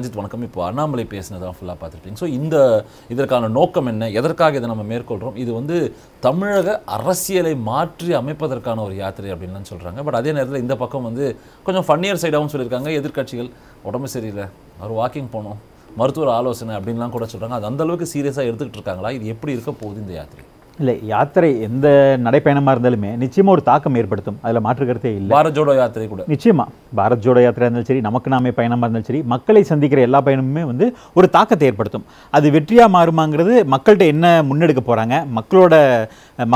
அஜித் வணக்கம் இப்போ அண்ணாமலை பேசினதான் ஃபுல்லாக பார்த்துருப்பீங்க ஸோ இந்த இதற்கான நோக்கம் என்ன எதற்காக இதை நம்ம மேற்கொள்கிறோம் இது வந்து தமிழக அரசியலை மாற்றி அமைப்பதற்கான ஒரு யாத்திரை அப்படின்லாம் சொல்கிறாங்க பட் அதே நேரத்தில் இந்த பக்கம் வந்து கொஞ்சம் ஃபன்னியர் சைடாகவும் சொல்லியிருக்காங்க எதிர்கட்சிகள் உடம்பு சரியில்லை அவர் வாக்கிங் போனோம் மருத்துவர் ஆலோசனை அப்படின்லாம் கூட சொல்கிறாங்க அது அந்தளவுக்கு சீரியஸாக எடுத்துக்கிட்டு இருக்காங்களா இது எப்படி இருக்க போகுது இந்த யாத்திரை இல்லை யாத்திரை எந்த நடைப்பயணமாக இருந்தாலுமே நிச்சயமாக ஒரு தாக்கம் ஏற்படுத்தும் அதில் மாற்றுக்கருத்தே இல்லை பாரத் ஜோடோ யாத்திரை கூட நிச்சயமாக பாரத் ஜோடோ யாத்திரை இருந்தாலும் சரி நமக்கு நாமே பயணமாக இருந்தாலும் சரி மக்களை சந்திக்கிற எல்லா பயணமுமே வந்து ஒரு தாக்கத்தை ஏற்படுத்தும் அது வெற்றியாக மாறுமாங்கிறது மக்கள்கிட்ட என்ன முன்னெடுக்க போகிறாங்க மக்களோட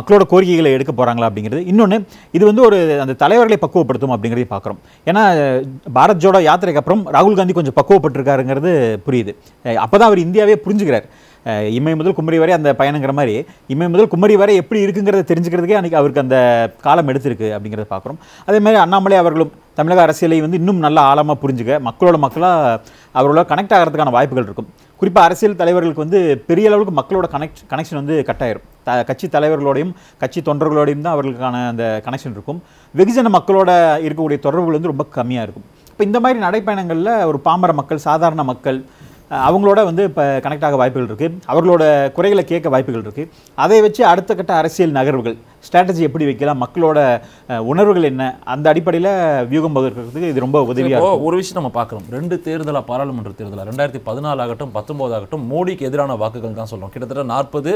மக்களோட கோரிக்கைகளை எடுக்க போகிறாங்களா அப்படிங்கிறது இன்னொன்று இது வந்து ஒரு அந்த தலைவர்களை பக்குவப்படுத்தும் அப்படிங்கிறதையும் பார்க்குறோம் ஏன்னா பாரத் ஜோடோ யாத்திரைக்கு அப்புறம் ராகுல் காந்தி கொஞ்சம் பக்குவப்பட்டிருக்காருங்கிறது புரியுது அப்போ தான் அவர் இந்தியாவே புரிஞ்சுக்கிறார் இமை முதல் குமரி வரை அந்த பயணங்கிற மாதிரி இமை முதல் குமரி வரை எப்படி இருக்குங்கிறத தெரிஞ்சுக்கிறதுக்கே அன்றைக்கி அவருக்கு அந்த காலம் எடுத்திருக்கு அப்படிங்கிறத பார்க்குறோம் அதே மாதிரி அண்ணாமலை அவர்களும் தமிழக அரசியலை வந்து இன்னும் நல்லா ஆழமாக புரிஞ்சுக்க மக்களோட மக்களாக அவர்களோட கனெக்ட் ஆகிறதுக்கான வாய்ப்புகள் இருக்கும் குறிப்பாக அரசியல் தலைவர்களுக்கு வந்து பெரிய அளவுக்கு மக்களோட கனெக்ட் கனெக்ஷன் வந்து கட்டாயிரும் த கட்சி தலைவர்களோடையும் கட்சி தொண்டர்களோடையும் தான் அவர்களுக்கான அந்த கனெக்ஷன் இருக்கும் வெகுஜன மக்களோட இருக்கக்கூடிய தொடர்புகள் வந்து ரொம்ப கம்மியாக இருக்கும் இப்போ இந்த மாதிரி நடைப்பயணங்களில் ஒரு பாமர மக்கள் சாதாரண மக்கள் அவங்களோட வந்து இப்போ கனெக்ட் ஆக வாய்ப்புகள் இருக்குது அவர்களோட குறைகளை கேட்க வாய்ப்புகள் இருக்குது அதை வச்சு அடுத்த கட்ட அரசியல் நகர்வுகள் ஸ்ட்ராட்டஜி எப்படி வைக்கலாம் மக்களோட உணர்வுகள் என்ன அந்த அடிப்படையில் வியூகம் பகிர்க்கிறதுக்கு இது ரொம்ப உதவியாக ஒரு விஷயம் நம்ம பார்க்குறோம் ரெண்டு தேர்தலாக பாராளுமன்ற தேர்தலாக ரெண்டாயிரத்தி பதினாலாகட்டும் பத்தொம்போதாகட்டும் மோடிக்கு எதிரான வாக்குகள் தான் சொல்கிறோம் கிட்டத்தட்ட நாற்பது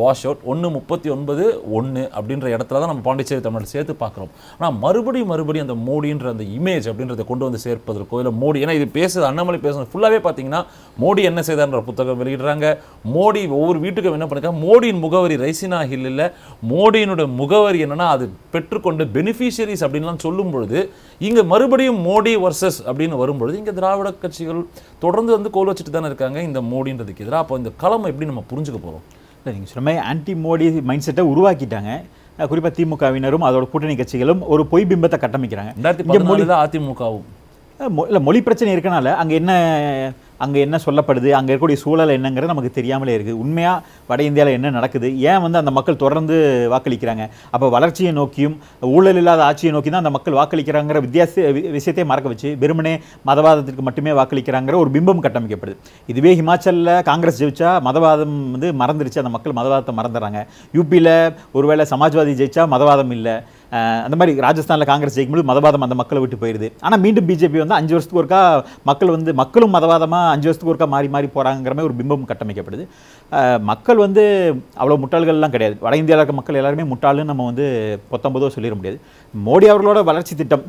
வாஷ் அவுட் ஒன்று முப்பத்தி ஒன்பது ஒன்று அப்படின்ற இடத்துல தான் நம்ம பாண்டிச்சேரி தமிழ் சேர்த்து பார்க்குறோம் ஆனால் மறுபடியும் மறுபடியும் அந்த மோடின்ற அந்த இமேஜ் அப்படின்றத கொண்டு வந்து சேர்ப்பதற்கோ இல்லை மோடி ஏன்னா இது பேசுது அண்ணாமலை பேசுறது ஃபுல்லாகவே பார்த்தீங்கன்னா மோடி என்ன செய்தார்ன்ற புத்தகம் வெளியிடுறாங்க மோடி ஒவ்வொரு வீட்டுக்கும் என்ன பண்ணிருக்காங்க மோடியின் முகவரி ரைசினா ஹில்லில் மோடியினுடைய முகவரி என்னென்னா அது பெற்றுக்கொண்டு பெனிஃபிஷியரிஸ் அப்படின்லாம் சொல்லும் பொழுது இங்கே மறுபடியும் மோடி வர்சஸ் அப்படின்னு வரும்பொழுது இங்கே திராவிட கட்சிகள் தொடர்ந்து வந்து கோல் வச்சுட்டு தானே இருக்காங்க இந்த மோடின்றதுக்கு எதிராக அப்போ இந்த களம் எப்படி நம்ம புரிஞ்சுக்க போகிறோம் இல்லை நீங்கள் சொன்ன மாதிரி ஆன்டி மோடி மைண்ட் செட்டை உருவாக்கிட்டாங்க குறிப்பாக திமுகவினரும் அதோட கூட்டணி கட்சிகளும் ஒரு பொய் பிம்பத்தை கட்டமைக்கிறாங்க அதிமுகவும் இல்லை மொழி பிரச்சனை இருக்கனால அங்கே என்ன அங்கே என்ன சொல்லப்படுது அங்கே இருக்கக்கூடிய சூழல் என்னங்கிறது நமக்கு தெரியாமலே இருக்குது உண்மையாக வட இந்தியாவில் என்ன நடக்குது ஏன் வந்து அந்த மக்கள் தொடர்ந்து வாக்களிக்கிறாங்க அப்போ வளர்ச்சியை நோக்கியும் ஊழல் இல்லாத ஆட்சியை நோக்கி தான் அந்த மக்கள் வாக்களிக்கிறாங்கிற வித்தியாச விஷயத்தையே மறக்க வச்சு வெறுமனே மதவாதத்திற்கு மட்டுமே வாக்களிக்கிறாங்கிற ஒரு பிம்பம் கட்டமைக்கப்படுது இதுவே ஹிமாச்சலில் காங்கிரஸ் ஜெயிச்சா மதவாதம் வந்து மறந்துருச்சு அந்த மக்கள் மதவாதத்தை மறந்துடுறாங்க யூபியில் ஒருவேளை சமாஜ்வாதி ஜெயிச்சா மதவாதம் இல்லை அந்த மாதிரி ராஜஸ்தானில் காங்கிரஸ் ஜெயிக்கும்போது மதவாதம் அந்த மக்களை விட்டு போயிடுது ஆனால் மீண்டும் பிஜேபி வந்து அஞ்சு வருஷத்துக்கு ஒருக்கா மக்கள் வந்து மக்களும் மதவாதமாக அஞ்சு வருஷத்துக்கு ஒருக்கா மாறி மாறி போகிறாங்கிற மாதிரி ஒரு பிம்பம் கட்டமைக்கப்படுது மக்கள் வந்து அவ்வளோ முட்டாள்கள்லாம் கிடையாது வட இந்தியாவில் இருக்க மக்கள் எல்லாருமே முட்டாளுன்னு நம்ம வந்து பத்தொம்போதோ சொல்லிட முடியாது மோடி அவர்களோட வளர்ச்சி திட்டம்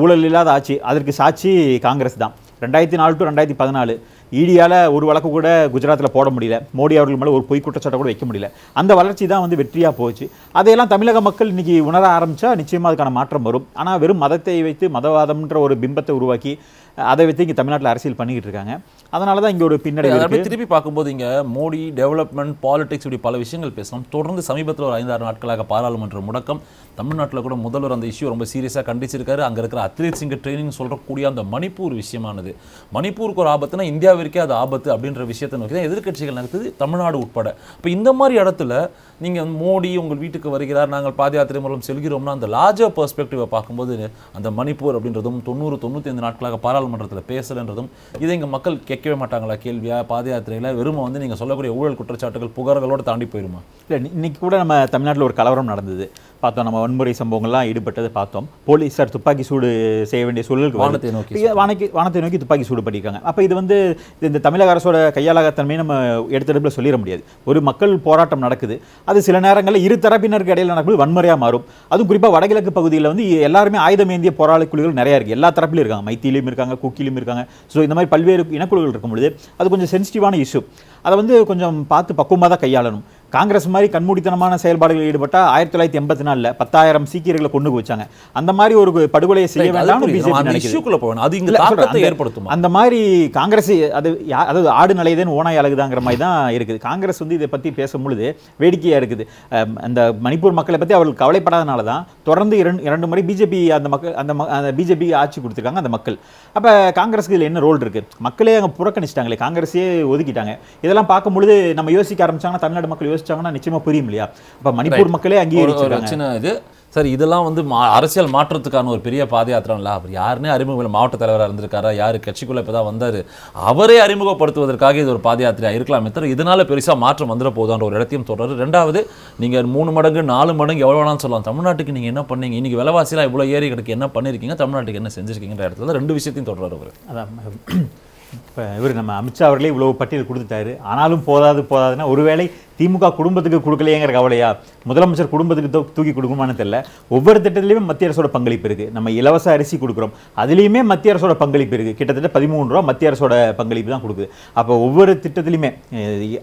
ஊழல் இல்லாத ஆட்சி அதற்கு சாட்சி காங்கிரஸ் தான் ரெண்டாயிரத்தி நாலு டு ரெண்டாயிரத்தி பதினாலு ஈடியால் ஒரு வழக்கு கூட குஜராத்தில் போட முடியல மோடி அவர்கள் மேலே ஒரு பொய் குற்றச்சாட்டை கூட வைக்க முடியல அந்த வளர்ச்சி தான் வந்து வெற்றியாக போச்சு அதையெல்லாம் தமிழக மக்கள் இன்றைக்கி உணர ஆரம்பித்தா நிச்சயமாக அதுக்கான மாற்றம் வரும் ஆனால் வெறும் மதத்தை வைத்து மதவாதம்ன்ற ஒரு பிம்பத்தை உருவாக்கி அதை வைத்து இங்கே தமிழ்நாட்டில் அரசியல் பண்ணிக்கிட்டு இருக்காங்க அதனால தான் இங்கே ஒரு பின்னடைவு திருப்பி பார்க்கும்போது இங்கே மோடி டெவலப்மெண்ட் பாலிடிக்ஸ் இப்படி பல விஷயங்கள் பேசணும் தொடர்ந்து சமீபத்தில் ஒரு ஐந்தாறு நாட்களாக பாராளுமன்ற முடக்கம் தமிழ்நாட்டில் கூட முதல்வர் அந்த இஷ்யூ ரொம்ப சீரியஸாக கண்டிச்சிருக்காரு அங்கே இருக்கிற அத்லீட்ஸ் சிங்க ட்ரைனிங் சொல்கிறக்கூடிய அந்த மணிப்பூர் விஷயமானது மணிப்பூருக்கு ஒரு ஆபத்துனா இந்தியாவிற்கே அது ஆபத்து அப்படின்ற விஷயத்தை நோக்கி தான் எதிர்கட்சிகள் நடக்குது தமிழ்நாடு உட்பட இப்போ இந்த மாதிரி இடத்துல நீங்கள் மோடி உங்கள் வீட்டுக்கு வருகிறார் நாங்கள் பாத யாத்திரை மூலம் செல்கிறோம்னா அந்த லார்ஜர் பர்ஸ்பெக்டிவை பார்க்கும்போது அந்த மணிப்பூர் அப்படின்றதும் தொண்ணூறு தொண்ணூற்றி ஐந்து நாட்களாக பாராளுமன்ற நாடாளுமன்றத்தில் பேசலைன்றதும் இதை இங்கே மக்கள் கேட்கவே மாட்டாங்களா கேள்வியா பாத யாத்திரையில் வெறும் வந்து நீங்கள் சொல்லக்கூடிய ஊழல் குற்றச்சாட்டுகள் புகார்களோடு தாண்டி போயிருமா இல்லை இன்னைக்கு கூட நம்ம தமிழ்நாட்டில் ஒரு கலவரம் நடந்தது பார்த்தோம் நம்ம வன்முறை சம்பவங்கள்லாம் ஈடுபட்டதை பார்த்தோம் போலீஸார் துப்பாக்கி சூடு செய்ய வேண்டிய சூழலுக்கு வானத்தை நோக்கி வானக்கு வானத்தை நோக்கி துப்பாக்கி சூடு பண்ணியிருக்காங்க அப்போ இது வந்து இந்த தமிழக அரசோட தன்மையை நம்ம எடுத்தெடுப்பில் சொல்லிட முடியாது ஒரு மக்கள் போராட்டம் நடக்குது அது சில நேரங்களில் இரு தரப்பினருக்கு இடையில் நடக்கும்போது வன்முறையாக மாறும் அதுவும் குறிப்பாக வடகிழக்கு பகுதியில் வந்து எல்லாருமே ஆயுதம் ஏந்திய போராளி குழுக்கள் நிறையா இருக்குது எல்லா தரப்பிலும் இருக்காங்க மைத்திலையும் இருக்காங்க குக்கிலையும் இருக்காங்க ஸோ இந்த மாதிரி பல்வேறு இனக்குழுக்கள் இருக்கும் பொழுது அது கொஞ்சம் சென்சிட்டிவான இஷ்யூ அதை வந்து கொஞ்சம் பார்த்து பக்குவமாக தான் கையாளணும் காங்கிரஸ் மாதிரி கண்மூடித்தனமான செயல்பாடுகளில் ஈடுபட்டால் ஆயிரத்தி தொள்ளாயிரத்தி எண்பத்தி நாலில் பத்தாயிரம் சீக்கியர்களை கொண்டு வச்சாங்க அந்த மாதிரி ஒரு படுகொலையை செய்ய வேண்டாம் ஏற்படுத்தும் அந்த மாதிரி காங்கிரஸ் அது அதாவது ஆடு நிலையதே ஓனாய் அழகுதாங்கிற மாதிரி தான் இருக்குது காங்கிரஸ் வந்து இதை பற்றி பேசும்பொழுது வேடிக்கையாக இருக்குது அந்த மணிப்பூர் மக்களை பற்றி அவர்கள் கவலைப்படாதனால தான் தொடர்ந்து இரண்டு இரண்டு முறை பிஜேபி அந்த மக்கள் அந்த அந்த பிஜேபி ஆட்சி கொடுத்துருக்காங்க அந்த மக்கள் அப்போ காங்கிரஸுக்கு இதில் என்ன ரோல் இருக்குது மக்களே அங்கே புறக்கணிச்சிட்டாங்களே காங்கிரஸே ஒதுக்கிட்டாங்க இதெல்லாம் பார்க்கும்பொழுது நம்ம யோசிக்க ஆரம்பிச்சாங்கன்னா தமிழ்நாடு மக்கள் யோசிச்சு அங்கீகரிச்சிட்டாங்கன்னா நிச்சயமா புரியும் இல்லையா அப்ப மணிப்பூர் மக்களே அங்கீகரிச்சு இது சார் இதெல்லாம் வந்து மா அரசியல் மாற்றத்துக்கான ஒரு பெரிய பாதயாத்திரம்ல அவர் யாருனே அறிமுகம் மாவட்ட தலைவராக இருந்திருக்காரா யார் கட்சிக்குள்ளே இப்போ தான் வந்தார் அவரே அறிமுகப்படுத்துவதற்காக இது ஒரு யாத்திரையாக இருக்கலாமே தவிர இதனால் பெருசாக மாற்றம் வந்துட போதான்ற ஒரு இடத்தையும் சொல்கிறாரு ரெண்டாவது நீங்கள் மூணு மடங்கு நாலு மடங்கு எவ்வளோ வேணாலும் சொல்லலாம் தமிழ்நாட்டுக்கு நீங்கள் என்ன பண்ணீங்க இன்றைக்கி விலைவாசியெலாம் இவ்வளோ ஏறி கிடைக்கு என்ன பண்ணியிருக்கீங்க தமிழ்நாட்டுக்கு என்ன செஞ்சுருக்கீங்கிற இடத்துல ரெண்டு விஷயத்தையும் தொடர்றாரு அவர் அதான் இப்போ இவர் நம்ம அமித்ஷா அவர்களே இவ்வளோ பட்டியல் கொடுத்துட்டாரு ஆனாலும் போதாது போதாதுன்னா ஒருவேளை திமுக குடும்பத்துக்கு கொடுக்கலையேங்கிற கவலையா முதலமைச்சர் குடும்பத்துக்கு தூக்கி கொடுக்குமான்னு தெரியல ஒவ்வொரு திட்டத்திலையுமே மத்திய அரசோட பங்களிப்பு இருக்குது நம்ம இலவச அரிசி கொடுக்குறோம் அதுலேயுமே மத்திய அரசோட பங்களிப்பு இருக்குது கிட்டத்தட்ட பதிமூணு ரூபா மத்திய அரசோட பங்களிப்பு தான் கொடுக்குது அப்போ ஒவ்வொரு திட்டத்திலையுமே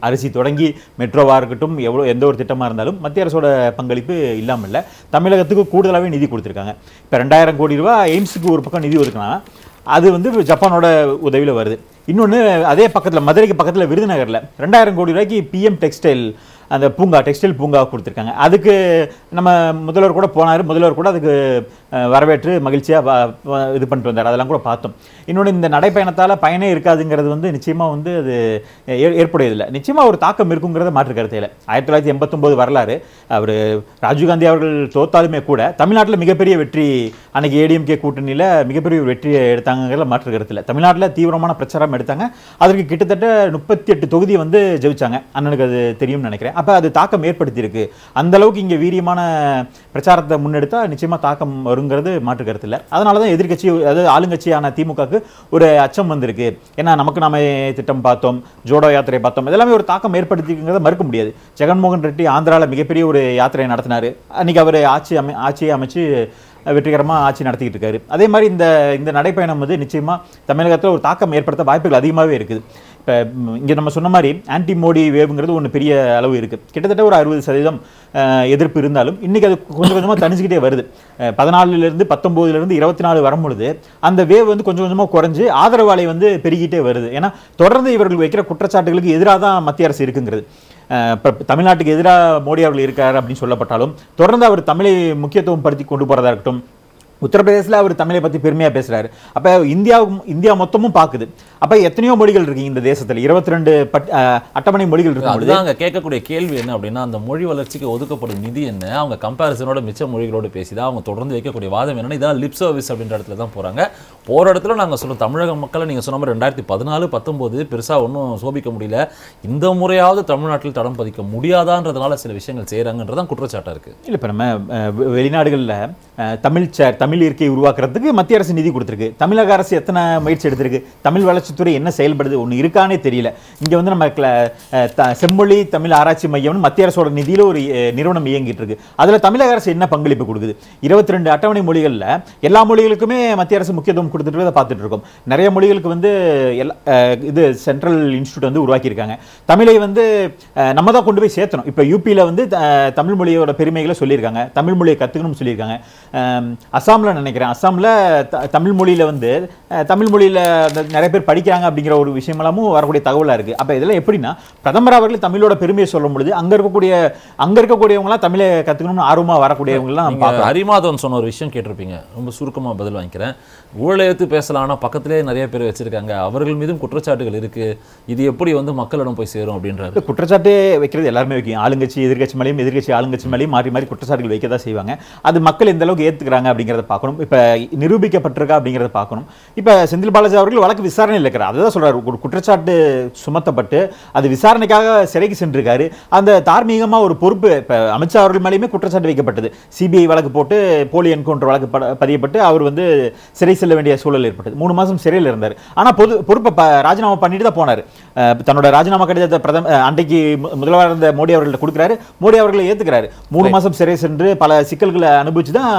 அரிசி தொடங்கி மெட்ரோவாக இருக்கட்டும் எவ்வளோ எந்த ஒரு திட்டமாக இருந்தாலும் மத்திய அரசோட பங்களிப்பு இல்லாமல் இல்லை தமிழகத்துக்கு கூடுதலாகவே நிதி கொடுத்துருக்காங்க இப்போ ரெண்டாயிரம் கோடி ரூபா எய்ம்ஸுக்கு ஒரு பக்கம் நிதி ஒதுக்கினா அது வந்து ஜப்பானோட உதவியில் வருது இன்னொன்று அதே பக்கத்தில் மதுரைக்கு பக்கத்தில் விருதுநகரில் ரெண்டாயிரம் கோடி ரூபாய்க்கு பிஎம் டெக்ஸ்டைல் அந்த பூங்கா டெக்ஸ்டைல் பூங்கா கொடுத்துருக்காங்க அதுக்கு நம்ம முதல்வர் கூட போனார் முதல்வர் கூட அதுக்கு வரவேற்று மகிழ்ச்சியாக இது பண்ணிட்டு வந்தார் அதெல்லாம் கூட பார்த்தோம் இன்னொன்று இந்த நடைப்பயணத்தால் பயனே இருக்காதுங்கிறது வந்து நிச்சயமாக வந்து அது ஏற்புடையதில்லை நிச்சயமாக ஒரு தாக்கம் இருக்குங்கிறத மாற்று கருத்தையில் ஆயிரத்தி தொள்ளாயிரத்தி எண்பத்தொம்போது வரலாறு அவர் ராஜீவ்காந்தி அவர்கள் தோத்தாலுமே கூட தமிழ்நாட்டில் மிகப்பெரிய வெற்றி அன்றைக்கி ஏடிஎம்கே கூட்டணியில் மிகப்பெரிய ஒரு வெற்றியை எடுத்தாங்கிற மாற்று கருத்தில் தமிழ்நாட்டில் தீவிரமான பிரச்சாரம் எடுத்தாங்க அதற்கு கிட்டத்தட்ட முப்பத்தி எட்டு தொகுதி வந்து ஜெயிச்சாங்க அண்ணனுக்கு அது தெரியும்னு நினைக்கிறேன் அப்போ அது தாக்கம் ஏற்படுத்தியிருக்கு அந்தளவுக்கு இங்கே வீரியமான பிரச்சாரத்தை முன்னெடுத்தால் நிச்சயமாக தாக்கம் வருங்கிறது மாற்று கருத்தில் அதனால தான் எதிர்கட்சி அதாவது ஆளுங்கட்சியான திமுகவுக்கு ஒரு அச்சம் வந்திருக்கு ஏன்னா நமக்கு நாம திட்டம் பார்த்தோம் ஜோடோ யாத்திரை பார்த்தோம் இதெல்லாமே ஒரு தாக்கம் ஏற்படுத்திங்கிறத மறுக்க முடியாது ஜெகன்மோகன் ரெட்டி ஆந்திராவில் மிகப்பெரிய ஒரு யாத்திரை நடத்தினார் அன்றைக்கி அவர் ஆட்சி அமை ஆட்சியை அமைச்சு வெற்றிகரமாக ஆட்சி நடத்திக்கிட்டு இருக்காரு அதே மாதிரி இந்த இந்த நடைப்பயணம் வந்து நிச்சயமாக தமிழகத்தில் ஒரு தாக்கம் ஏற்படுத்த வாய்ப்புகள் அதிகமாகவே இருக்குது இப்போ இங்கே நம்ம சொன்ன மாதிரி ஆன்டி மோடி வேவுங்கிறது ஒன்று பெரிய அளவு இருக்குது கிட்டத்தட்ட ஒரு அறுபது சதவீதம் எதிர்ப்பு இருந்தாலும் இன்றைக்கி அது கொஞ்சம் கொஞ்சமாக தணிஞ்சிக்கிட்டே வருது பதினாலுலேருந்து பத்தொம்போதுலேருந்து இருபத்தி நாலு வரும்பொழுது அந்த வேவ் வந்து கொஞ்சம் கொஞ்சமாக குறைஞ்சி ஆதரவாலை வந்து பெருகிட்டே வருது ஏன்னா தொடர்ந்து இவர்கள் வைக்கிற குற்றச்சாட்டுகளுக்கு எதிராக தான் மத்திய அரசு இருக்குங்கிறது தமிழ்நாட்டுக்கு எதிராக மோடி அவர்கள் இருக்கார் அப்படின்னு சொல்லப்பட்டாலும் தொடர்ந்து அவர் தமிழை முக்கியத்துவம் படுத்தி கொண்டு போகிறதா இருக்கட்டும் உத்தரப்பிரதேசில் அவர் தமிழை பற்றி பெருமையாக பேசுகிறாரு அப்போ இந்தியா இந்தியா மொத்தமும் பார்க்குது அப்போ எத்தனையோ மொழிகள் இருக்குது இந்த தேசத்தில் இருபத்தி ரெண்டு அட்டமணி மொழிகள் இருக்கு அதுதான் கேட்கக்கூடிய கேள்வி என்ன அப்படின்னா அந்த மொழி வளர்ச்சிக்கு ஒதுக்கப்படும் நிதி என்ன அவங்க கம்பாரிசனோட மிச்ச மொழிகளோடு பேசிதான் அவங்க தொடர்ந்து வைக்கக்கூடிய வாதம் என்னன்னா இதெல்லாம் லிப் சர்வீஸ் அப்படின்ற இடத்துல தான் போகிறாங்க போகிற இடத்துல நாங்கள் சொன்னோம் தமிழக மக்களை நீங்கள் சொன்ன மாதிரி ரெண்டாயிரத்தி பதினாலு பத்தொம்போது பெருசாக ஒன்றும் சோபிக்க முடியல இந்த முறையாவது தமிழ்நாட்டில் தடம் பதிக்க முடியாதான்றதுனால சில விஷயங்கள் செய்கிறாங்கன்றதான் குற்றச்சாட்டாக இருக்குது இல்லை இப்போ நம்ம வெளிநாடுகளில் தமிழ் ச தமிழ் இயற்கை உருவாக்குறதுக்கு மத்திய அரசு நிதி கொடுத்துருக்கு தமிழக அரசு எத்தனை முயற்சி எடுத்திருக்கு தமிழ் வளர்ச்சித்துறை என்ன செயல்படுது ஒன்று இருக்கானே தெரியல இங்கே வந்து நம்ம செம்மொழி தமிழ் ஆராய்ச்சி மையம்னு மத்திய அரசோட நிதியில் ஒரு நிறுவனம் இயங்கிட்டு இருக்கு அதில் தமிழக அரசு என்ன பங்களிப்பு கொடுக்குது இருபத்தி ரெண்டு அட்டவணை மொழிகளில் எல்லா மொழிகளுக்குமே மத்திய அரசு முக்கியத்துவம் கொடுத்துட்டு அதை பார்த்துட்டு இருக்கோம் நிறைய மொழிகளுக்கு வந்து எல்லா இது சென்ட்ரல் இன்ஸ்டியூட் வந்து உருவாக்கியிருக்காங்க தமிழை வந்து நம்ம தான் கொண்டு போய் சேர்த்தணும் இப்போ யூபியில் வந்து தமிழ் மொழியோட பெருமைகளை சொல்லியிருக்காங்க தமிழ் மொழியை கற்றுக்கணும்னு சொல்லியிருக்காங்க அசாமில் நினைக்கிறேன் அசாமில் த தமிழ் மொழியில் வந்து தமிழ் மொழியில் நிறைய பேர் படிக்கிறாங்க அப்படிங்கிற ஒரு விஷயமெல்லாமும் வரக்கூடிய தகவலாக இருக்குது அப்போ இதெல்லாம் எப்படின்னா பிரதமர் அவர்கள் தமிழோட பெருமையை சொல்லும் பொழுது அங்கே இருக்கக்கூடிய அங்கே இருக்கக்கூடியவங்களாம் தமிழை கற்றுக்கணும்னு ஆர்வமாக வரக்கூடியவங்களாம் ஹரிமாதவன் சொன்ன ஒரு விஷயம் கேட்டிருப்பீங்க ரொம்ப சுருக்கமாக பதில் வாங்கிக்கிறேன் ஊழல் இவங்களை எடுத்து பேசலாம் ஆனால் பக்கத்திலே நிறைய பேர் வச்சுருக்காங்க அவர்கள் மீதும் குற்றச்சாட்டுகள் இருக்குது இது எப்படி வந்து மக்களிடம் போய் சேரும் அப்படின்றாரு குற்றச்சாட்டே வைக்கிறது எல்லாருமே வைக்கும் ஆளுங்கட்சி எதிர்கட்சி மேலேயும் எதிர்கட்சி ஆளுங்கட்சி மேலேயும் மாறி மாறி குற்றச்சாட்டுகள் வைக்க தான் செய்வாங்க அது மக்கள் எந்த அளவுக்கு ஏற்றுக்கிறாங்க அப்படிங்கிறத பார்க்கணும் இப்போ நிரூபிக்கப்பட்டிருக்கா அப்படிங்கிறத பார்க்கணும் இப்போ செந்தில் பாலாஜி அவர்கள் வழக்கு விசாரணையில் இருக்கிறார் அதுதான் சொல்கிறார் ஒரு குற்றச்சாட்டு சுமத்தப்பட்டு அது விசாரணைக்காக சிறைக்கு சென்றிருக்காரு அந்த தார்மீகமாக ஒரு பொறுப்பு இப்போ அமித்ஷா அவர்கள் மேலேயுமே குற்றச்சாட்டு வைக்கப்பட்டது சிபிஐ வழக்கு போட்டு போலி என்கவுண்டர் வழக்கு பதியப்பட்டு அவர் வந்து சிறை செல்ல வேண்டிய வேண்டிய சூழல் ஏற்பட்டது மூணு மாதம் சிறையில் இருந்தார் ஆனால் பொது பொறுப்பை ராஜினாமா பண்ணிட்டு தான் போனார் தன்னோட ராஜினாமா கடிதத்தை பிரதம அன்றைக்கு முதல்வராக இருந்த மோடி அவர்கள்ட்ட கொடுக்குறாரு மோடி அவர்களை ஏற்றுக்கிறாரு மூணு மாதம் சிறை சென்று பல சிக்கல்களை அனுபவிச்சு தான்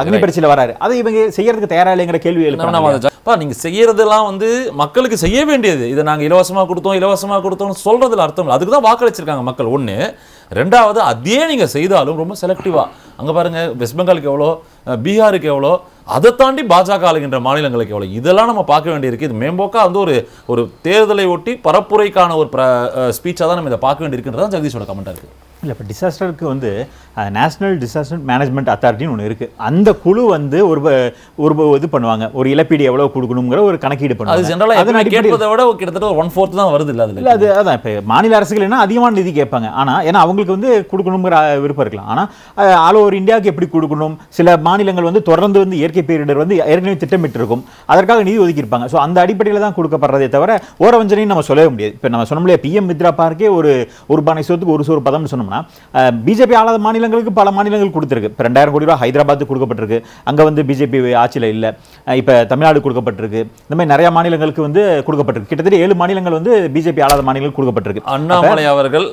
அக்னி பரிசையில் வராரு அதை இவங்க செய்யறதுக்கு தயாரா இல்லைங்கிற கேள்வி எழுப்பா நீங்க செய்யறதெல்லாம் வந்து மக்களுக்கு செய்ய வேண்டியது இதை நாங்கள் இலவசமாக கொடுத்தோம் இலவசமாக கொடுத்தோம்னு சொல்றதுல அர்த்தம் இல்லை அதுக்கு தான் வாக்களிச்சிருக்காங்க மக்கள் ஒன்று ரெண்டாவது அதையே நீங்கள் செய்தாலும் ரொம்ப செலக்டிவாக அங்கே பாருங்கள் வெஸ்ட் பெங்காலுக்கு எவ்வளோ பீகாருக்கு எவ்வளோ அதை தாண்டி பாஜக ஆளுகின்ற மாநிலங்களுக்கு எவ்வளோ இதெல்லாம் நம்ம பார்க்க வேண்டியிருக்கு இது மேம்போக்காக வந்து ஒரு ஒரு தேர்தலை ஒட்டி பரப்புரைக்கான ஒரு ஸ்பீச்சாக தான் நம்ம இதை பார்க்க வேண்டியிருக்குன்றதான் தான் ஜெகதீஷோட கமெண்ட்டாக இருக்குது இல்லை இப்போ டிசாஸ்டருக்கு வந்து நேஷ்னல் டிசாஸ்டர் மேனேஜ்மெண்ட் அத்தாரிட்டின்னு ஒன்று இருக்குது அந்த குழு வந்து ஒரு ஒரு இது பண்ணுவாங்க ஒரு இழப்பீடு எவ்வளோ கொடுக்கணுங்கிற ஒரு கணக்கீடு பண்ணுவாங்க அது ஜென்ரலாக விட கிட்டத்தட்ட ஒன் ஃபோர்த் தான் வருது இல்லை அதில் அது அதான் இப்போ மாநில அரசுகள் என்ன அதிகமான நிதி கேட்பாங்க ஆனால் ஏன்னா அவங்களுக்கு வந்து கொடுக்கணுங்கிற விருப்பம் இருக்கலாம் ஆனால் ஆல் ஓவர் இந்தியாவுக்கு எப்படி கொடுக்கணும் சில மாநிலங்கள் வந்து தொடர்ந்து வந்து இயற்கை பேரிடர் வந்து ஏற்கனவே திட்டமிட்டு இருக்கும் அதற்காக நிதி ஒதுக்கியிருப்பாங்க ஸோ அந்த அடிப்படையில் தான் கொடுக்கப்படுறதே தவிர ஓரவஞ்சனையும் நம்ம சொல்லவே முடியாது இப்போ நம்ம சொன்னோம்லையே பிஎம் மித்ரா பார்க்கே ஒரு ஒரு பானை சோத்துக்கு ஒரு சோறு பதம்னு சொன்னோம் பார்த்தோம்னா பிஜேபி ஆளாத மாநிலங்களுக்கு பல மாநிலங்கள் கொடுத்துருக்கு இப்போ ரெண்டாயிரம் கோடி ரூபா ஹைதராபாத்துக்கு கொடுக்கப்பட்டிருக்கு அங்கே வந்து பிஜேபி ஆட்சியில் இல்லை இப்போ தமிழ்நாடு கொடுக்கப்பட்டிருக்கு இந்த மாதிரி நிறைய மாநிலங்களுக்கு வந்து கொடுக்கப்பட்டிருக்கு கிட்டத்தட்ட ஏழு மாநிலங்கள் வந்து பிஜேபி ஆளாத மாநிலங்கள் கொடுக்கப்பட்டிருக்கு அண்ணாமலை அவர்கள்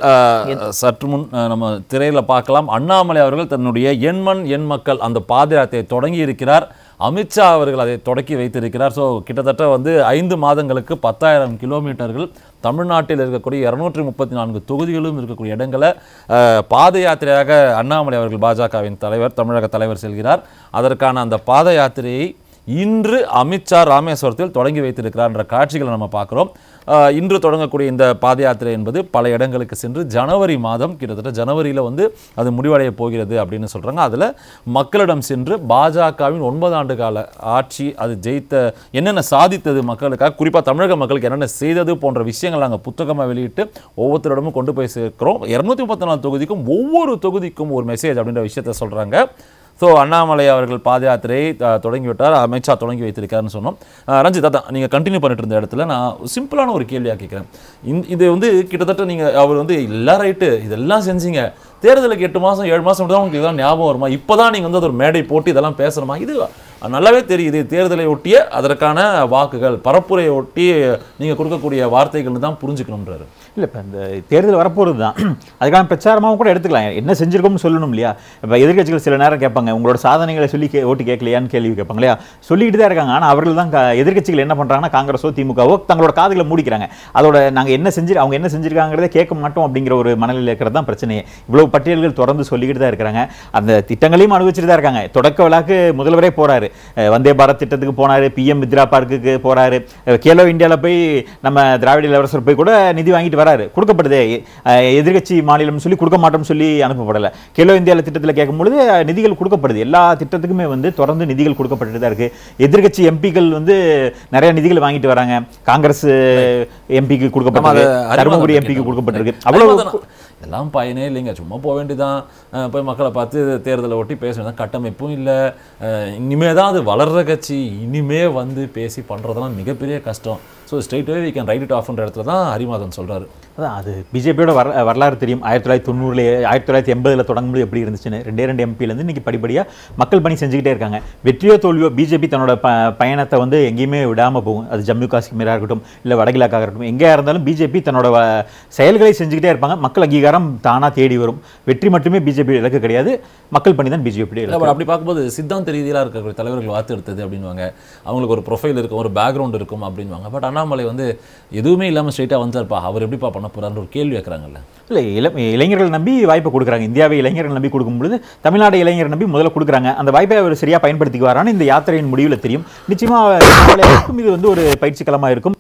சற்று முன் நம்ம திரையில் பார்க்கலாம் அண்ணாமலை அவர்கள் தன்னுடைய எண்மண் எண் மக்கள் அந்த பாதுகாத்தை தொடங்கி இருக்கிறார் அமித்ஷா அவர்கள் அதை தொடக்கி வைத்திருக்கிறார் ஸோ கிட்டத்தட்ட வந்து ஐந்து மாதங்களுக்கு பத்தாயிரம் கிலோமீட்டர்கள் தமிழ்நாட்டில் இருக்கக்கூடிய இரநூற்றி முப்பத்தி நான்கு தொகுதிகளும் இருக்கக்கூடிய இடங்களை பாத யாத்திரையாக அண்ணாமலை அவர்கள் பாஜகவின் தலைவர் தமிழக தலைவர் செல்கிறார் அதற்கான அந்த பாத யாத்திரையை இன்று அமித்ஷா ராமேஸ்வரத்தில் தொடங்கி வைத்திருக்கிறார் என்ற காட்சிகளை நம்ம பார்க்குறோம் இன்று தொடங்கக்கூடிய இந்த பாத யாத்திரை என்பது பல இடங்களுக்கு சென்று ஜனவரி மாதம் கிட்டத்தட்ட ஜனவரியில் வந்து அது முடிவடைய போகிறது அப்படின்னு சொல்கிறாங்க அதில் மக்களிடம் சென்று பாஜகவின் ஒன்பது ஆண்டு கால ஆட்சி அது ஜெயித்த என்னென்ன சாதித்தது மக்களுக்காக குறிப்பாக தமிழக மக்களுக்கு என்னென்ன செய்தது போன்ற விஷயங்கள் நாங்கள் புத்தகமாக வெளியிட்டு ஒவ்வொருத்தரிடமும் கொண்டு போய் சேர்க்கிறோம் இரநூத்தி முப்பத்தி நாலு தொகுதிக்கும் ஒவ்வொரு தொகுதிக்கும் ஒரு மெசேஜ் அப்படின்ற விஷயத்த சொல்கிறாங்க ஸோ அண்ணாமலை அவர்கள் பாத யாத்திரையை தொடங்கிவிட்டார் அமித்ஷா தொடங்கி வைத்திருக்காருன்னு சொன்னோம் ரஞ்சித் தாத்தா நீங்கள் கண்டினியூ பண்ணிட்டு இருந்த இடத்துல நான் சிம்பிளான ஒரு கேள்வியாக கேட்குறேன் இது வந்து கிட்டத்தட்ட நீங்கள் அவர் வந்து எல்லா ரைட்டு இதெல்லாம் செஞ்சீங்க தேர்தலுக்கு எட்டு மாதம் ஏழு மாதம் தான் உங்களுக்கு இதெல்லாம் ஞாபகம் வருமா இப்போ தான் நீங்கள் வந்து அது ஒரு மேடை போட்டு இதெல்லாம் பேசுகிறோமா இது நல்லாவே தெரியுது தேர்தலை ஒட்டிய அதற்கான வாக்குகள் பரப்புரையை ஒட்டி நீங்கள் கொடுக்கக்கூடிய வார்த்தைகள்னு தான் புரிஞ்சுக்கணுன்றாரு இல்லை இப்போ இந்த தேர்தல் வரப்போகிறது தான் அதுக்கான பிரச்சாரமாகவும் கூட எடுத்துக்கலாம் என்ன செஞ்சுருக்கோம்னு சொல்லணும் இல்லையா இப்போ எதிர்கட்சிகள் சில நேரம் கேட்பாங்க உங்களோட சாதனைகளை சொல்லி கே ஓட்டு கேட்கலையான்னு கேள்வி கேட்பாங்க இல்லையா சொல்லிக்கிட்டு தான் இருக்காங்க ஆனால் அவர்கள் தான் எதிர்கட்சிகள் என்ன பண்ணுறாங்கன்னா காங்கிரஸோ திமுகவோ தங்களோட காதுகளை மூடிக்கிறாங்க அதோட நாங்கள் என்ன செஞ்சு அவங்க என்ன செஞ்சுருக்காங்கிறதே கேட்க மாட்டோம் அப்படிங்கிற ஒரு மனநிலை இருக்கிறது தான் பிரச்சனையே இவ்வளோ இவ்வளவு பட்டியல்கள் தொடர்ந்து சொல்லிக்கிட்டு தான் இருக்கிறாங்க அந்த திட்டங்களையும் அனுபவிச்சுட்டு தான் இருக்காங்க தொடக்க விழாக்கு முதல்வரே போறாரு வந்தே பாரத் திட்டத்துக்கு போனாரு பிஎம் மித்ரா பார்க்குக்கு போறாரு கேலோ இந்தியாவில் போய் நம்ம திராவிட இளவரசர் போய் கூட நிதி வாங்கிட்டு வராரு கொடுக்கப்படுதே எதிர்கட்சி மாநிலம்னு சொல்லி கொடுக்க மாட்டோம்னு சொல்லி அனுப்பப்படலை கேலோ இந்தியாவில் திட்டத்தில் கேட்கும்பொழுது நிதிகள் கொடுக்கப்படுது எல்லா திட்டத்துக்குமே வந்து தொடர்ந்து நிதிகள் கொடுக்கப்பட்டு தான் இருக்குது எதிர்கட்சி எம்பிக்கள் வந்து நிறைய நிதிகள் வாங்கிட்டு வராங்க காங்கிரஸ் எம்பிக்கு கொடுக்கப்பட்டது தருமபுரி எம்பிக்கு கொடுக்கப்பட்டிருக்கு அவ்வளவு இதெல்லாம் பயனே இல்லைங்க சும்மா போக வேண்டிதான் போய் மக்களை பார்த்து தேர்தலை ஒட்டி பேச வேண்டிய கட்டமைப்பும் இல்லை இனிமே தான் அது வளர்கிற கட்சி இனிமே வந்து பேசி பண்ணுறதெல்லாம் மிகப்பெரிய கஷ்டம் ஸோ ஸ்ட்ரெயிட்டே வி கேன் ரைட் இட் ஆஃப்ன்ற இடத்துல தான் ஹரிமாதன் சொல்கிறார் அதான் அது பிஜேபியோட வர வரலாறு தெரியும் ஆயிரத்தி தொள்ளாயிரத்தி தொண்ணூறுல ஆயிரத்தி தொள்ளாயிரத்தி எண்பதில் தொடங்கும்போது எப்படி இருந்துச்சுன்னு ரெண்டே ரெண்டு எம்பிலேருந்து இன்றைக்கி படிப்படியாக மக்கள் பணி செஞ்சுக்கிட்டே இருக்காங்க வெற்றியோ தோல்வியோ பிஜேபி தன்னோட ப பயணத்தை வந்து எங்கேயுமே விடாமல் போகும் அது ஜம்மு காஷ்மீராக இருக்கட்டும் இல்லை வடகிழக்காக இருக்கட்டும் எங்கேயா இருந்தாலும் பிஜேபி தன்னோட செயல்களை செஞ்சுக்கிட்டே இருப்பாங்க மக்கள் அங்கீகாரம் தானாக தேடி வரும் வெற்றி மட்டுமே பிஜேபி இலக்கு கிடையாது மக்கள் பணி தான் பிஜேபி அப்படி பார்க்கும்போது சித்தாந்த ரீதியாக இருக்கக்கூடிய தலைவர்கள் வாத்து எடுத்தது அப்படின்வாங்க அவங்களுக்கு ஒரு ப்ரொஃபைல் இருக்கும் ஒரு பேக்ரவுண்ட் இருக்கும் அப்படின்வாங்க பட் ஆனால் அண்ணாமலை வந்து எதுவுமே இல்லாமல் ஸ்ட்ரெயிட்டாக வந்தார்ப்பா அவர் எப்படிப்பா பண்ண போகிறார்னு ஒரு கேள்வி வைக்கிறாங்கல்ல இல்லை இள இளைஞர்கள் நம்பி வாய்ப்பை கொடுக்குறாங்க இந்தியாவை இளைஞர்கள் நம்பி கொடுக்கும்பொழுது தமிழ்நாடு இளைஞர் நம்பி முதல்ல கொடுக்குறாங்க அந்த வாய்ப்பை அவர் சரியாக பயன்படுத்திக்குவாரான்னு இந்த யாத்திரையின் முடிவில் தெரியும் நிச்சயமாக இது வந்து ஒரு பயிற்சிகளமாக இருக்கும்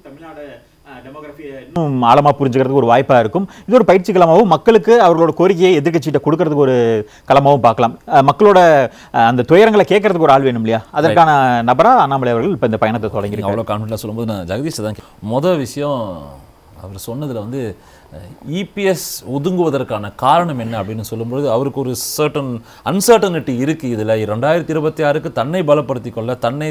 இன்னும் ஆழமாக புரிஞ்சுக்கிறதுக்கு ஒரு வாய்ப்பாக இருக்கும் இது ஒரு பயிற்சி களமாகவும் மக்களுக்கு அவர்களோட கோரிக்கையை எதிர்கட்சியிட்ட கொடுக்கறதுக்கு ஒரு களமாகவும் பார்க்கலாம் மக்களோட அந்த துயரங்களை கேட்கறதுக்கு ஒரு ஆள் வேணும் இல்லையா அதற்கான நபராக அண்ணாமலை அவர்கள் இப்போ இந்த பயணத்தை தொடங்கி அவ்வளோ கான்ஃபிடன்ஸ் சொல்லும்போது நான் ஜெகதீஷ் தான் மொதல் விஷயம் அவர் சொன்னதில் வந்து இபிஎஸ் e ஒதுங்குவதற்கான காரணம் என்ன அப்படின்னு சொல்லும்பொழுது அவருக்கு ஒரு சர்டன் அன்சர்டனிட்டி இருக்குது இதில் ரெண்டாயிரத்தி இருபத்தி ஆறுக்கு தன்னை பலப்படுத்தி கொள்ள தன்னை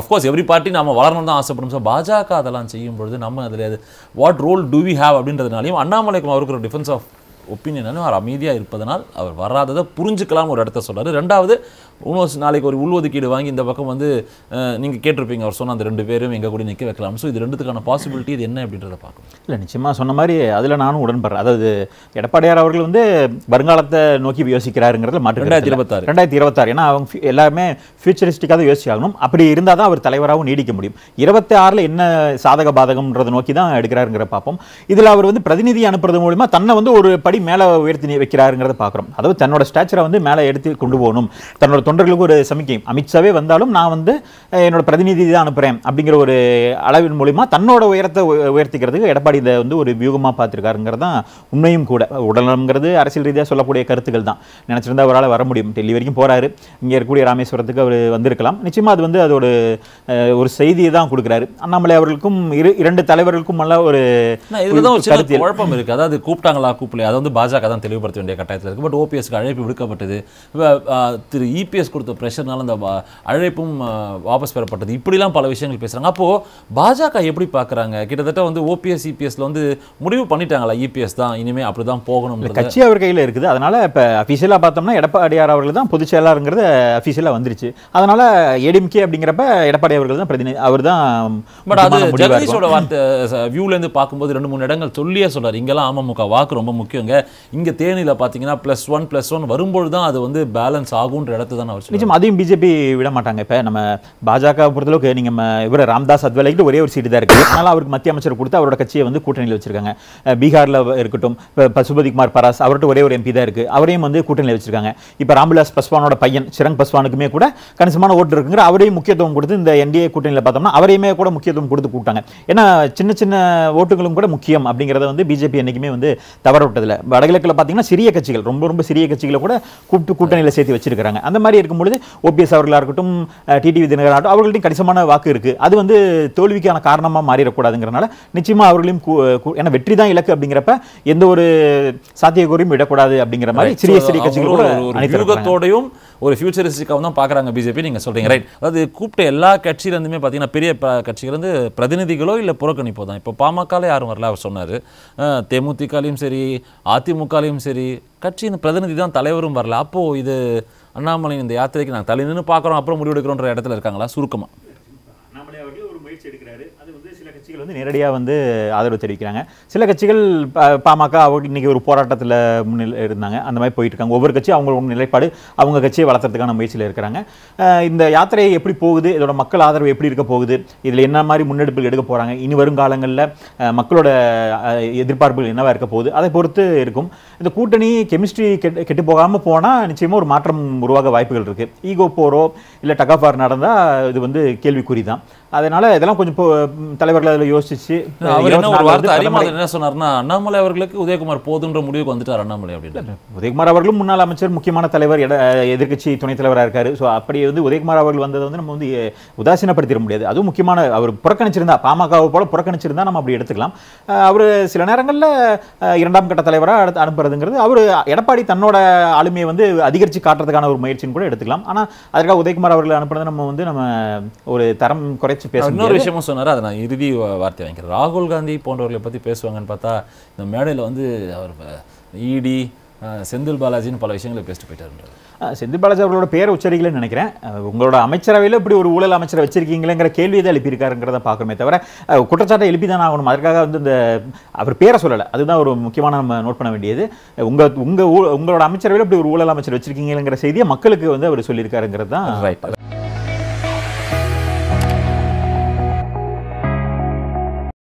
அஃப்கோர்ஸ் எவ்ரி பார்ட்டி நம்ம வளரணும் தான் ஆசைப்படும் ஸோ பாஜக அதெல்லாம் செய்யும் பொழுது நம்ம அதில் what role do we have அப்படின்றதுனாலையும் அண்ணாமலைக்கும் அவருக்கு ஒரு டிஃபென்ஸ் ஆஃப் ஒப்பீனியனும் அவர் அமைதியாக இருப்பதனால் அவர் வராததை புரிஞ்சுக்கலாம் ஒரு இடத்த சொல்கிறார் ரெண்டாவது இன்னொரு நாளைக்கு ஒரு உள்ஒதுக்கீடு வாங்கி இந்த பக்கம் வந்து நீங்கள் கேட்டிருப்பீங்க அவர் சொன்ன அந்த ரெண்டு பேரும் எங்கள் கூட நிற்க வைக்கலாம் ஸோ இது ரெண்டுத்துக்கான பாசிபிலிட்டி இது என்ன அப்படின்றத பார்க்கும் இல்லை நிச்சயமாக சொன்ன மாதிரி அதில் நானும் உடன்படுறேன் அதாவது எடப்பாடியார் அவர்கள் வந்து வருங்காலத்தை நோக்கி யோசிக்கிறாருங்கிறது மற்ற ரெண்டாயிரத்தி இருபத்தாறு ரெண்டாயிரத்தி இருபத்தாறு ஏன்னா அவங்க எல்லாருமே ஃபியூச்சரிஸ்டிக்காக யோசிச்சாகணும் அப்படி இருந்தால் தான் அவர் தலைவராகவும் நீடிக்க முடியும் இருபத்தி ஆறில் என்ன சாதக பாதகம்ன்றதை நோக்கி தான் எடுக்கிறாருங்கிற பார்ப்போம் இதில் அவர் வந்து பிரதிநிதி அனுப்புறது மூலிமா தன்னை வந்து ஒரு படி மேலே உயர்த்தி வைக்கிறாருங்கிறத பார்க்குறோம் அதாவது தன்னோட ஸ்டாச்சரை வந்து மேலே எடுத்து கொண்டு போகணும் தன்னோட தொண்டர்களுக்கு ஒரு சமிக்கை அமித்ஷாவே வந்தாலும் நான் வந்து என்னோட பிரதிநிதி தான் அனுப்புகிறேன் அப்படிங்கிற ஒரு அளவின் மூலிமா தன்னோட உயரத்தை உயர்த்திக்கிறதுக்கு எடப்பாடி இதை வந்து ஒரு வியூகமாக பார்த்துருக்காருங்கிறது தான் உண்மையும் கூட உடல்நலம்ங்கிறது அரசியல் ரீதியாக சொல்லக்கூடிய கருத்துக்கள் தான் நினச்சிருந்தா அவரால் வர முடியும் டெல்லி வரைக்கும் போகிறாரு இங்கே இருக்கக்கூடிய ராமேஸ்வரத்துக்கு அவர் வந்திருக்கலாம் நிச்சயமாக அது வந்து அதோட ஒரு செய்தியை தான் கொடுக்குறாரு அண்ணாமலை அவர்களுக்கும் இரு இரண்டு தலைவர்களுக்கும் நல்ல ஒரு குழப்பம் இருக்குது அதாவது கூப்பிட்டாங்களா கூப்பிடலையா அதை வந்து பாஜக தான் தெளிவுபடுத்த வேண்டிய கட்டாயத்தில் இருக்குது பட் ஓபிஎஸ்க்கு அழைப்பு விடுக்கப்பட்டது திரு இபிஎஸ் e கொடுத்த ப்ரெஷர்னால அந்த அழைப்பும் வாபஸ் பெறப்பட்டது இப்படிலாம் பல விஷயங்கள் பேசுகிறாங்க அப்போது பாஜக எப்படி பார்க்குறாங்க கிட்டத்தட்ட வந்து ஓபிஎஸ் இபிஎஸ்ல e வந்து முடிவு பண்ணிட்டாங்களா இபிஎஸ் e தான் இனிமேல் அப்படி தான் போகணும் கட்சி அவர் கையில் இருக்குது அதனால் இப்போ அஃபிஷியலாக பார்த்தோம்னா எடப்பாடியார் அவர்கள் தான் பொதுச் செயலாளருங்கிறது அஃபிஷியலாக வந்துருச்சு அதனால் எடிம்கே அப்படிங்கிறப்ப எடப்பாடி அவர்கள் தான் பிரதிநிதி அவர் தான் பட் அது ஜெகதீஷோட வார்த்தை வியூலேருந்து பார்க்கும்போது ரெண்டு மூணு இடங்கள் சொல்லியே சொல்கிறார் இங்கெல்லாம் அமமுக வாக்கு ரொம்ப முக்கியங்க சொல்கிறாங்க இங்கே தேனியில் பார்த்தீங்கன்னா ப்ளஸ் ஒன் ப்ளஸ் ஒன் வரும்போது தான் அது வந்து பேலன்ஸ் ஆகுன்ற இடத்து தான் அவர் நிச்சயம் அதையும் பிஜேபி விட மாட்டாங்க இப்போ நம்ம பாஜக பொறுத்தளவுக்கு நீங்கள் இவர் ராம்தாஸ் அத்வாலைக்கு ஒரே ஒரு சீட்டு தான் இருக்குது அதனால் அவருக்கு மத்திய அமைச்சர் கொடுத்து அவரோட கட்சியை வந்து கூட்டணியில் வச்சிருக்காங்க பீகாரில் இருக்கட்டும் இப்போ பசுபதி குமார் பராஸ் அவர்கிட்ட ஒரே ஒரு எம்பி தான் இருக்குது அவரையும் வந்து கூட்டணியில் வச்சிருக்காங்க இப்போ ராம்விலாஸ் பஸ்வானோட பையன் சிரங் பஸ்வானுக்குமே கூட கணிசமான ஓட்டு இருக்குங்கிற அவரையும் முக்கியத்துவம் கொடுத்து இந்த என்டிஏ கூட்டணியில் பார்த்தோம்னா அவரையுமே கூட முக்கியத்துவம் கொடுத்து கூட்டாங்க ஏன்னா சின்ன சின்ன ஓட்டுகளும் கூட முக்கியம் அப்படிங்கிறத வந்து பிஜேபி என்றைக்குமே வந்து தவற விட்டதில்லை வடகிழக்கில் பார்த்தீங்கன்னா சிறிய கட்சிகள் ரொம்ப ரொம்ப சிறிய கட்சிகளை கூட கூப்பிட்டு கூட்டணியில் சேர்த்து வச்சிருக்கிறாங்க அந்த மாதிரி இருக்கும் பொழுது ஓபிஎஸ் அவர்களாக இருக்கட்டும் டிடிவி தினகரன் ஆகட்டும் அவர்கள்ட்டையும் கணிசமான வாக்கு இருக்குது அது வந்து தோல்விக்கான காரணமாக மாறிடக்கூடாதுங்கிறனால நிச்சயமாக அவர்களையும் ஏன்னா வெற்றி தான் இலக்கு அப்படிங்கிறப்ப எந்த ஒரு சாத்தியக்கூறையும் விடக்கூடாது அப்படிங்கிற மாதிரி சிறிய சிறிய கட்சிகளோட அனைத்து ஒரு ஃபியூச்சரிஸ்டிக்காக தான் பார்க்குறாங்க பிஜேபி நீங்கள் சொல்கிறீங்க ரைட் அதாவது கூப்பிட்ட எல்லா கட்சியிலேருந்துமே பார்த்தீங்கன்னா பெரிய கட்சியிலேருந்து பிரதிநிதிகளோ இல்லை புறக்கணிப்போ தான் இப்போ பாமகவில் யாரும் வரல அவர் சொன்னார் தேமுதிகாலையும் சரி அதிமுகலையும் சரி கட்சியின் பிரதிநிதி தான் தலைவரும் வரல அப்போது இது அண்ணாமலை இந்த யாத்திரைக்கு நாங்கள் தலை நின்று பார்க்குறோம் அப்புறம் முடிவெடுக்கிறோன்ற இடத்துல இருக்காங்களா சுருக்கமாக வந்து நேரடியாக வந்து ஆதரவு தெரிவிக்கிறாங்க சில கட்சிகள் பாமக இன்னைக்கு ஒரு போராட்டத்தில் முன்னில் இருந்தாங்க அந்த மாதிரி போயிட்டு இருக்காங்க ஒவ்வொரு கட்சி அவங்களோட நிலைப்பாடு அவங்க கட்சியை வளர்த்துறதுக்கான முயற்சியில் இருக்கிறாங்க இந்த யாத்திரை எப்படி போகுது இதோட மக்கள் ஆதரவு எப்படி இருக்க போகுது இதில் என்ன மாதிரி முன்னெடுப்புகள் எடுக்க போகிறாங்க இனி வரும் காலங்களில் மக்களோட எதிர்பார்ப்புகள் என்னவாக இருக்க போகுது அதை பொறுத்து இருக்கும் இந்த கூட்டணி கெமிஸ்ட்ரி கெட்டு கெட்டு போகாமல் போனால் நிச்சயமாக ஒரு மாற்றம் உருவாக வாய்ப்புகள் இருக்குது ஈகோ போரோ இல்லை டகாஃபார் நடந்தால் இது வந்து கேள்விக்குறி தான் அதனால இதெல்லாம் கொஞ்சம் தலைவர்கள் அதில் யோசிச்சு அவர் என்ன ஒரு வார்த்தை அறிமுகம் என்ன சொன்னார்னா அண்ணாமலை அவர்களுக்கு உதயகுமார் போதுன்ற முடிவுக்கு வந்துட்டார் அண்ணாமலை அப்படின்னு உதயகுமார் அவர்களும் முன்னாள் அமைச்சர் முக்கியமான தலைவர் எதிர்கட்சி துணைத் தலைவராக இருக்காரு ஸோ அப்படி வந்து உதயகுமார் அவர்கள் வந்ததை வந்து நம்ம வந்து உதாசீனப்படுத்திட முடியாது அதுவும் முக்கியமான அவர் புறக்கணிச்சிருந்தா பாமகவை போல புறக்கணிச்சிருந்தா நம்ம அப்படி எடுத்துக்கலாம் அவர் சில நேரங்களில் இரண்டாம் கட்ட தலைவராக அடுத்து அனுப்புறதுங்கிறது அவர் எடப்பாடி தன்னோட ஆளுமையை வந்து அதிகரித்து காட்டுறதுக்கான ஒரு முயற்சின்னு கூட எடுத்துக்கலாம் ஆனால் அதற்காக உதயகுமார் அவர்கள் அனுப்புறதை நம்ம வந்து நம்ம ஒரு தரம் குறைச்சி கழிச்சு பேச இன்னொரு விஷயமும் சொன்னார் அதை நான் இறுதி வார்த்தை வாங்கிக்கிறேன் ராகுல் காந்தி போன்றவர்களை பற்றி பேசுவாங்கன்னு பார்த்தா இந்த மேடையில் வந்து அவர் இடி e செந்தில் பாலாஜின்னு பல விஷயங்களை பேசிட்டு போயிட்டாருன்றார் செந்தில் பாலாஜி அவர்களோட பேர் உச்சரிக்கலன்னு நினைக்கிறேன் உங்களோட அமைச்சரவையில் இப்படி ஒரு ஊழல் அமைச்சரை வச்சிருக்கீங்களேங்கிற கேள்வி தான் எழுப்பியிருக்காருங்கிறத பார்க்கணுமே தவிர குற்றச்சாட்டை எழுப்பி தான் ஆகணும் அதற்காக வந்து இந்த அவர் பேரை சொல்லலை அதுதான் ஒரு முக்கியமான நம்ம நோட் பண்ண வேண்டியது உங்கள் உங்கள் உங்களோட அமைச்சரவையில் இப்படி ஒரு ஊழல் அமைச்சர் வச்சிருக்கீங்களேங்கிற செய்தியை மக்களுக்கு வந்து அவர் சொல்லியிருக்காருங்கிறது தான் ரைட்